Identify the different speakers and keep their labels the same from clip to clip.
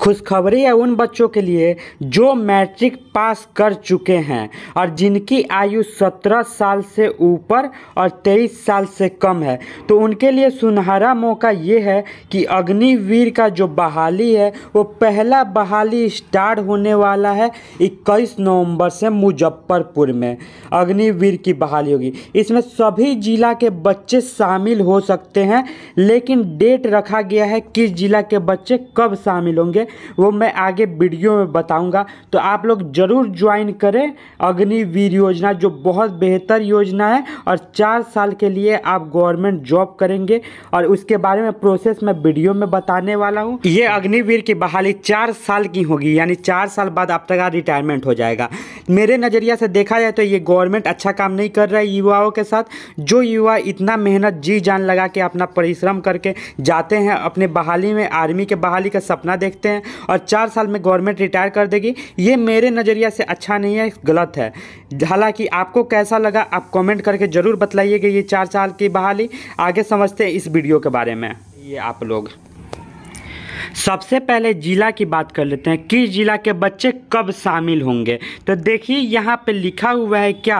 Speaker 1: खुशखबरी है उन बच्चों के लिए जो मैट्रिक पास कर चुके हैं और जिनकी आयु 17 साल से ऊपर और 23 साल से कम है तो उनके लिए सुनहरा मौका ये है कि अग्निवीर का जो बहाली है वो पहला बहाली स्टार्ट होने वाला है 21 नवंबर से मुजफ्फरपुर में अग्निवीर की बहाली होगी इसमें सभी जिला के बच्चे शामिल हो सकते हैं लेकिन डेट रखा गया है किस जिला के बच्चे कब शामिल होंगे वो मैं आगे वीडियो में बताऊंगा तो आप लोग ज़रूर ज्वाइन करें अग्निवीर योजना जो बहुत बेहतर योजना है और चार साल के लिए आप गवर्नमेंट जॉब करेंगे और उसके बारे में प्रोसेस मैं वीडियो में बताने वाला हूँ ये अग्निवीर की बहाली चार साल की होगी यानी चार साल बाद आप तक रिटायरमेंट हो जाएगा मेरे नज़रिया से देखा जाए तो ये गवर्नमेंट अच्छा काम नहीं कर रहा है युवाओं के साथ जो युवा इतना मेहनत जी जान लगा के अपना परिश्रम करके जाते हैं अपने बहाली में आर्मी के बहाली का सपना देखते सकते हैं और चार साल में गवर्नमेंट रिटायर कर देगी ये मेरे नज़रिया से अच्छा नहीं है गलत है हालांकि आपको कैसा लगा आप कमेंट करके ज़रूर बताइएगा ये चार साल की बहाली आगे समझते हैं इस वीडियो के बारे में ये आप लोग सबसे पहले ज़िला की बात कर लेते हैं किस ज़िला के बच्चे कब शामिल होंगे तो देखिए यहाँ पे लिखा हुआ है क्या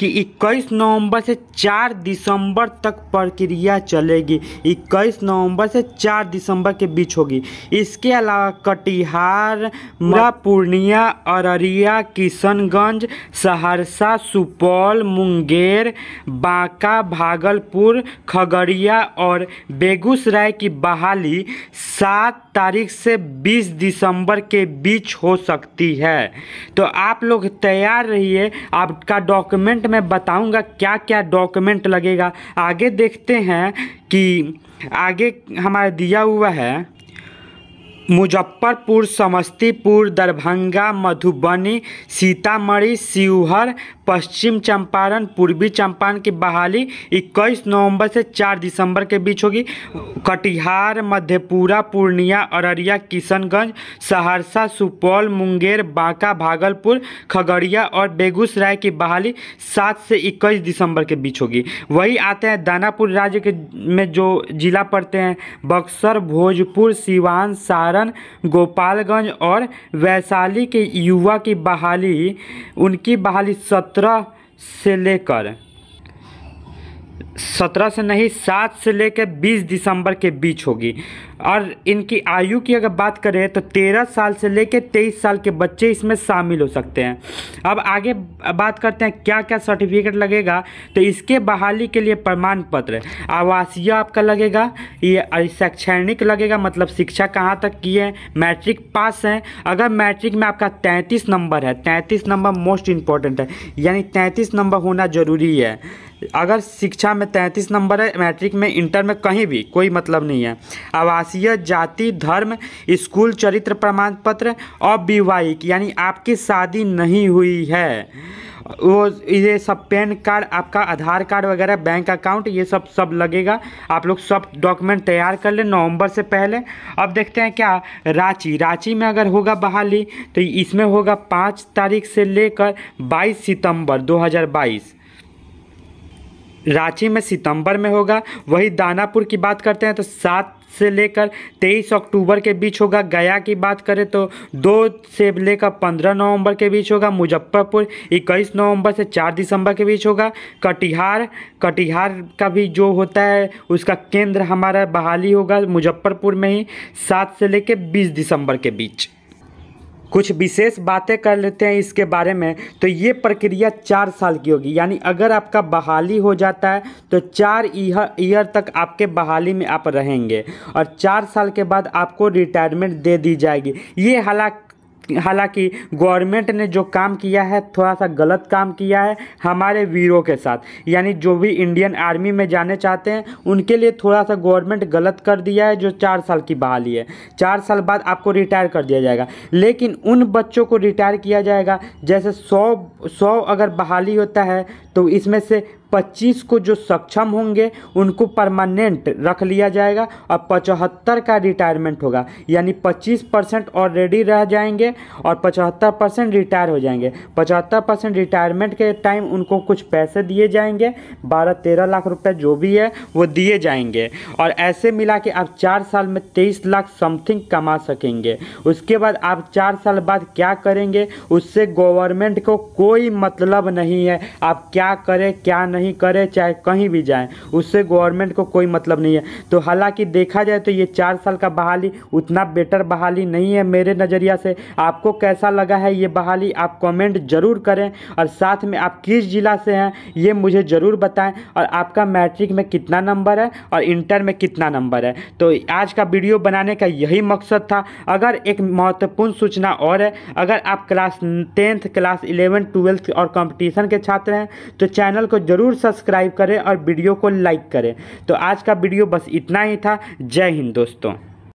Speaker 1: कि 21 नवंबर से 4 दिसंबर तक प्रक्रिया चलेगी 21 नवंबर से 4 दिसंबर के बीच होगी इसके अलावा कटिहार पूर्णिया अररिया किशनगंज सहरसा सुपौल मुंगेर बांका भागलपुर खगड़िया और बेगूसराय की बहाली सात सात तारीख से 20 दिसंबर के बीच हो सकती है तो आप लोग तैयार रहिए आपका डॉक्यूमेंट मैं बताऊंगा क्या क्या डॉक्यूमेंट लगेगा आगे देखते हैं कि आगे हमारा दिया हुआ है मुजफ्फरपुर समस्तीपुर दरभंगा मधुबनी सीतामढ़ी शिवहर पश्चिम चंपारण पूर्वी चंपारण की बहाली 21 नवंबर से 4 दिसंबर के बीच होगी कटिहार मधेपुरा पूर्णिया अररिया किशनगंज सहरसा सुपौल मुंगेर बांका भागलपुर खगड़िया और बेगूसराय की बहाली 7 से 21 दिसंबर के बीच होगी वही आते हैं दानापुर राज्य के में जो जिला पड़ते हैं बक्सर भोजपुर सिवान सारा कारण गोपालगंज और वैशाली के युवा की बहाली उनकी बहाली सत्रह से लेकर सत्रह से नहीं सात से लेकर बीस दिसंबर के बीच होगी और इनकी आयु की अगर बात करें तो तेरह साल से लेकर तेईस साल के बच्चे इसमें शामिल हो सकते हैं अब आगे बात करते हैं क्या क्या सर्टिफिकेट लगेगा तो इसके बहाली के लिए प्रमाण पत्र आवासीय आपका लगेगा ये शैक्षणिक लगेगा मतलब शिक्षा कहाँ तक की है मैट्रिक पास है अगर मैट्रिक में आपका तैंतीस नंबर है तैंतीस नंबर मोस्ट इम्पॉर्टेंट है यानी तैंतीस नंबर होना ज़रूरी है अगर शिक्षा में में तैंतीस नंबर है मैट्रिक में इंटर में कहीं भी कोई मतलब नहीं है आवासीय जाति धर्म स्कूल चरित्र प्रमाण पत्र अविवाहिक यानी आपकी शादी नहीं हुई है वो ये सब पैन कार्ड आपका आधार कार्ड वगैरह बैंक अकाउंट ये सब सब लगेगा आप लोग सब डॉक्यूमेंट तैयार कर लें नवंबर से पहले अब देखते हैं क्या रांची रांची में अगर होगा बहाली तो इसमें होगा पाँच तारीख से लेकर बाईस सितंबर 2022 रांची में सितंबर में होगा वही दानापुर की बात करते हैं तो सात से लेकर 23 अक्टूबर के बीच होगा गया की बात करें तो दो से लेकर 15 नवंबर के बीच होगा मुजफ्फरपुर 21 नवंबर से 4 दिसंबर के बीच होगा कटिहार कटिहार का भी जो होता है उसका केंद्र हमारा बहाली होगा मुजफ्फरपुर में ही सात से लेकर 20 दिसंबर के बीच कुछ विशेष बातें कर लेते हैं इसके बारे में तो ये प्रक्रिया चार साल की होगी यानी अगर आपका बहाली हो जाता है तो चार ईयर तक आपके बहाली में आप रहेंगे और चार साल के बाद आपको रिटायरमेंट दे दी जाएगी ये हालांकि हालांकि गवर्नमेंट ने जो काम किया है थोड़ा सा गलत काम किया है हमारे वीरों के साथ यानी जो भी इंडियन आर्मी में जाने चाहते हैं उनके लिए थोड़ा सा गवर्नमेंट गलत कर दिया है जो चार साल की बहाली है चार साल बाद आपको रिटायर कर दिया जाएगा लेकिन उन बच्चों को रिटायर किया जाएगा जैसे सौ सौ अगर बहाली होता है तो इसमें से 25 को जो सक्षम होंगे उनको परमानेंट रख लिया जाएगा और पचहत्तर का रिटायरमेंट होगा यानी 25 परसेंट ऑलरेडी रह जाएंगे और पचहत्तर परसेंट रिटायर हो जाएंगे पचहत्तर परसेंट रिटायरमेंट के टाइम उनको कुछ पैसे दिए जाएंगे बारह तेरह लाख रुपए जो भी है वो दिए जाएंगे और ऐसे मिला के आप चार साल में तेईस लाख समथिंग कमा सकेंगे उसके बाद आप चार साल बाद क्या करेंगे उससे गवर्नमेंट को कोई मतलब नहीं है आप क्या क्या करे क्या नहीं करे चाहे कहीं भी जाए उससे गवर्नमेंट को कोई मतलब नहीं है तो हालांकि देखा जाए तो ये चार साल का बहाली उतना बेटर बहाली नहीं है मेरे नज़रिया से आपको कैसा लगा है ये बहाली आप कमेंट ज़रूर करें और साथ में आप किस ज़िला से हैं ये मुझे ज़रूर बताएं और आपका मैट्रिक में कितना नंबर है और इंटर में कितना नंबर है तो आज का वीडियो बनाने का यही मकसद था अगर एक महत्वपूर्ण सूचना और है अगर आप class tenth class eleven twelfth और कंपटीशन के छात्र हैं तो चैनल को ज़रूर सब्सक्राइब करें और वीडियो को लाइक करें तो आज का वीडियो बस इतना ही था जय हिंद दोस्तों